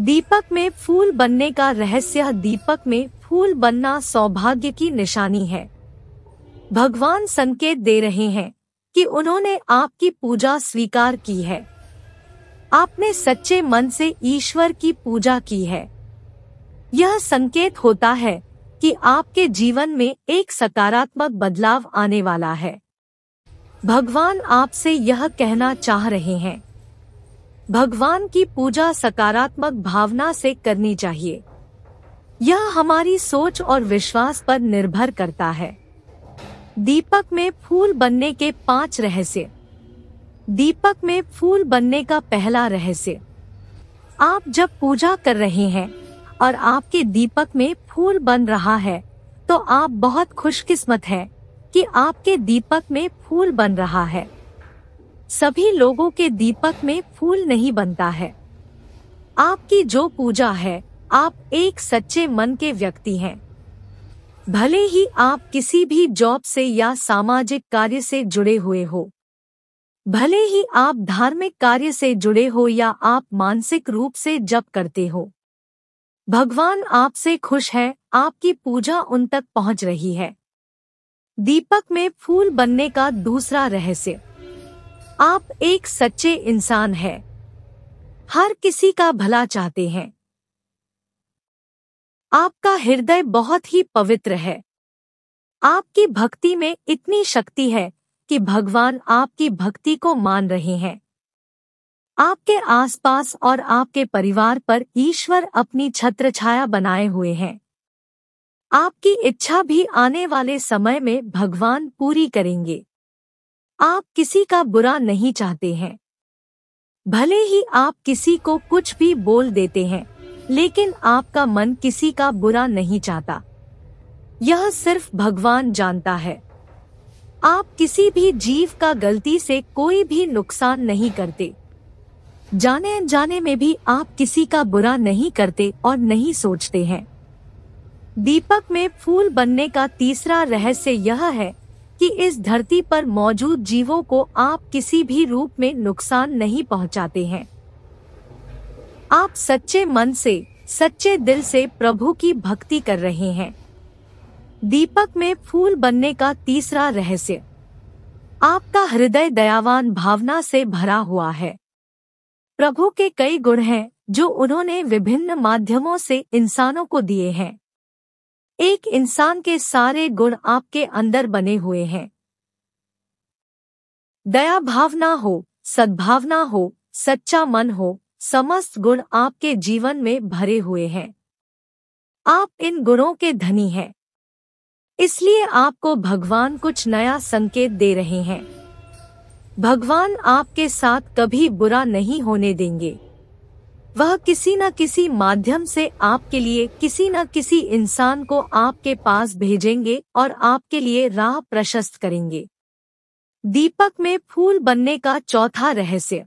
दीपक में फूल बनने का रहस्य दीपक में फूल बनना सौभाग्य की निशानी है भगवान संकेत दे रहे हैं कि उन्होंने आपकी पूजा स्वीकार की है आपने सच्चे मन से ईश्वर की पूजा की है यह संकेत होता है कि आपके जीवन में एक सकारात्मक बदलाव आने वाला है भगवान आपसे यह कहना चाह रहे हैं भगवान की पूजा सकारात्मक भावना से करनी चाहिए यह हमारी सोच और विश्वास पर निर्भर करता है दीपक में फूल बनने के पांच रहस्य दीपक में फूल बनने का पहला रहस्य आप जब पूजा कर रहे हैं और आपके दीपक में फूल बन रहा है तो आप बहुत खुशकिस्मत हैं कि आपके दीपक में फूल बन रहा है सभी लोगों के दीपक में फूल नहीं बनता है आपकी जो पूजा है आप एक सच्चे मन के व्यक्ति हैं भले ही आप किसी भी जॉब से या सामाजिक कार्य से जुड़े हुए हो भले ही आप धार्मिक कार्य से जुड़े हो या आप मानसिक रूप से जप करते हो भगवान आपसे खुश है आपकी पूजा उन तक पहुंच रही है दीपक में फूल बनने का दूसरा रहस्य आप एक सच्चे इंसान हैं हर किसी का भला चाहते हैं आपका हृदय बहुत ही पवित्र है आपकी भक्ति में इतनी शक्ति है कि भगवान आपकी भक्ति को मान रहे हैं आपके आसपास और आपके परिवार पर ईश्वर अपनी छत्र छाया बनाए हुए हैं आपकी इच्छा भी आने वाले समय में भगवान पूरी करेंगे आप किसी का बुरा नहीं चाहते हैं भले ही आप किसी को कुछ भी बोल देते हैं लेकिन आपका मन किसी का बुरा नहीं चाहता यह सिर्फ भगवान जानता है आप किसी भी जीव का गलती से कोई भी नुकसान नहीं करते जाने अनजाने में भी आप किसी का बुरा नहीं करते और नहीं सोचते हैं दीपक में फूल बनने का तीसरा रहस्य यह है कि इस धरती पर मौजूद जीवों को आप किसी भी रूप में नुकसान नहीं पहुंचाते हैं आप सच्चे मन से सच्चे दिल से प्रभु की भक्ति कर रहे हैं दीपक में फूल बनने का तीसरा रहस्य आपका हृदय दयावान भावना से भरा हुआ है प्रभु के कई गुण हैं जो उन्होंने विभिन्न माध्यमों से इंसानों को दिए हैं एक इंसान के सारे गुण आपके अंदर बने हुए हैं दया भावना हो सद्भावना हो सच्चा मन हो समस्त गुण आपके जीवन में भरे हुए हैं आप इन गुणों के धनी हैं इसलिए आपको भगवान कुछ नया संकेत दे रहे हैं भगवान आपके साथ कभी बुरा नहीं होने देंगे वह किसी न किसी माध्यम से आपके लिए किसी न किसी इंसान को आपके पास भेजेंगे और आपके लिए राह प्रशस्त करेंगे दीपक में फूल बनने का चौथा रहस्य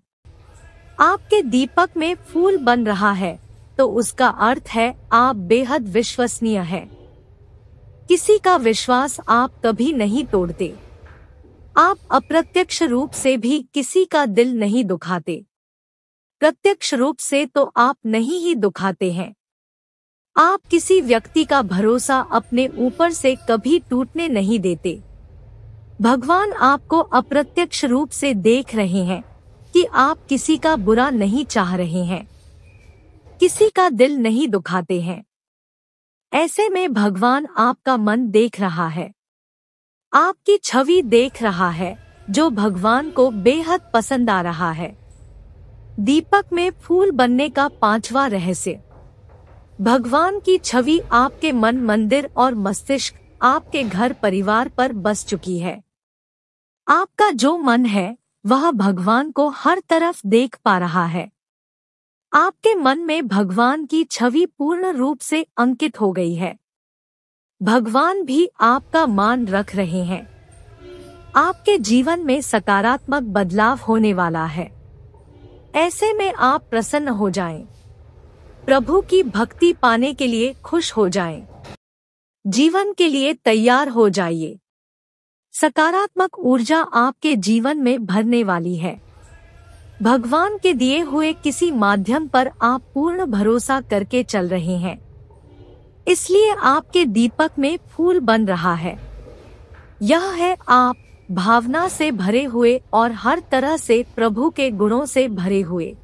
आपके दीपक में फूल बन रहा है तो उसका अर्थ है आप बेहद विश्वसनीय है किसी का विश्वास आप कभी नहीं तोड़ते आप अप्रत्यक्ष रूप से भी किसी का दिल नहीं दुखाते प्रत्यक्ष रूप से तो आप नहीं ही दुखाते हैं आप किसी व्यक्ति का भरोसा अपने ऊपर से कभी टूटने नहीं देते भगवान आपको अप्रत्यक्ष रूप से देख रहे हैं कि आप किसी का बुरा नहीं चाह रहे हैं किसी का दिल नहीं दुखाते हैं ऐसे में भगवान आपका मन देख रहा है आपकी छवि देख रहा है जो भगवान को बेहद पसंद आ रहा है दीपक में फूल बनने का पांचवा रहस्य भगवान की छवि आपके मन मंदिर और मस्तिष्क आपके घर परिवार पर बस चुकी है आपका जो मन है वह भगवान को हर तरफ देख पा रहा है आपके मन में भगवान की छवि पूर्ण रूप से अंकित हो गई है भगवान भी आपका मान रख रहे हैं आपके जीवन में सकारात्मक बदलाव होने वाला है ऐसे में आप प्रसन्न हो जाएं। प्रभु की भक्ति पाने के लिए खुश हो जाएं। जीवन के लिए तैयार हो जाइए सकारात्मक ऊर्जा आपके जीवन में भरने वाली है भगवान के दिए हुए किसी माध्यम पर आप पूर्ण भरोसा करके चल रहे हैं इसलिए आपके दीपक में फूल बन रहा है यह है आप भावना से भरे हुए और हर तरह से प्रभु के गुणों से भरे हुए